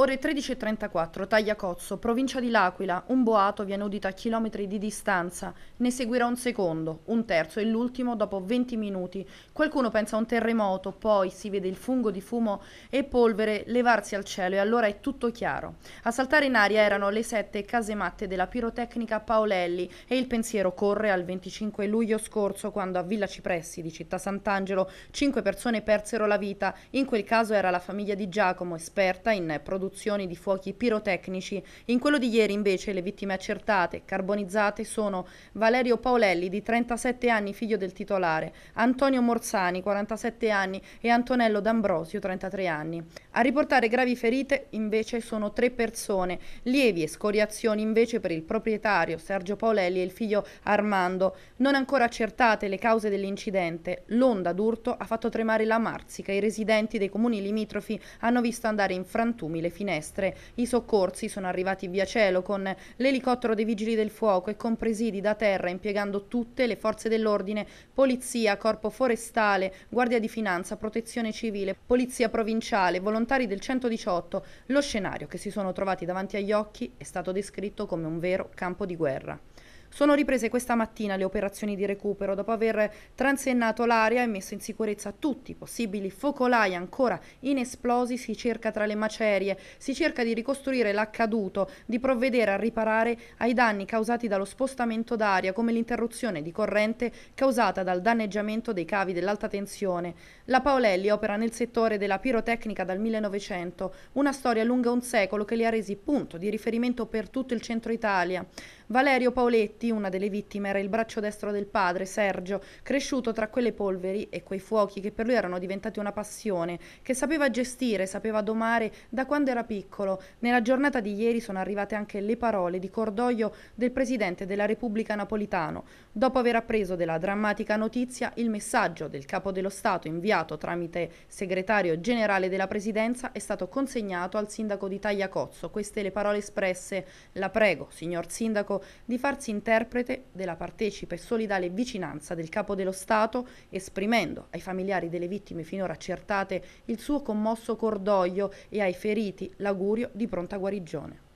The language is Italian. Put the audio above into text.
Ore 13.34, taglia Cozzo, provincia di L'Aquila, un boato viene udito a chilometri di distanza, ne seguirà un secondo, un terzo e l'ultimo dopo 20 minuti. Qualcuno pensa a un terremoto, poi si vede il fungo di fumo e polvere levarsi al cielo e allora è tutto chiaro. A saltare in aria erano le sette case matte della pirotecnica Paolelli e il pensiero corre al 25 luglio scorso quando a Villa Cipressi di città Sant'Angelo cinque persone persero la vita, in quel caso era la famiglia di Giacomo, esperta in produzione esecuzioni di fuochi pirotecnici. In quello di ieri invece le vittime accertate, e carbonizzate, sono Valerio Paolelli di 37 anni, figlio del titolare, Antonio Morzani, 47 anni e Antonello D'Ambrosio, 33 anni. A riportare gravi ferite invece sono tre persone, lievi escoriazioni invece per il proprietario Sergio Paolelli e il figlio Armando. Non ancora accertate le cause dell'incidente, l'onda d'urto ha fatto tremare la Marzica, i residenti dei comuni limitrofi hanno visto andare in frantumi le finestre finestre. I soccorsi sono arrivati via cielo con l'elicottero dei vigili del fuoco e con presidi da terra impiegando tutte le forze dell'ordine, polizia, corpo forestale, guardia di finanza, protezione civile, polizia provinciale, volontari del 118. Lo scenario che si sono trovati davanti agli occhi è stato descritto come un vero campo di guerra. Sono riprese questa mattina le operazioni di recupero dopo aver transennato l'area e messo in sicurezza tutti i possibili focolai ancora inesplosi, si cerca tra le macerie, si cerca di ricostruire l'accaduto, di provvedere a riparare ai danni causati dallo spostamento d'aria come l'interruzione di corrente causata dal danneggiamento dei cavi dell'alta tensione. La Paolelli opera nel settore della pirotecnica dal 1900, una storia lunga un secolo che li ha resi punto di riferimento per tutto il centro Italia. Valerio Paoletti, una delle vittime, era il braccio destro del padre, Sergio, cresciuto tra quelle polveri e quei fuochi che per lui erano diventati una passione, che sapeva gestire, sapeva domare da quando era piccolo. Nella giornata di ieri sono arrivate anche le parole di cordoglio del Presidente della Repubblica Napolitano, dopo aver appreso della drammatica notizia il messaggio del Capo dello Stato inviato tramite segretario generale della Presidenza è stato consegnato al sindaco di Tagliacozzo. Queste le parole espresse. La prego, signor sindaco, di farsi interprete della partecipe e solidale vicinanza del Capo dello Stato, esprimendo ai familiari delle vittime finora accertate il suo commosso cordoglio e ai feriti l'augurio di pronta guarigione.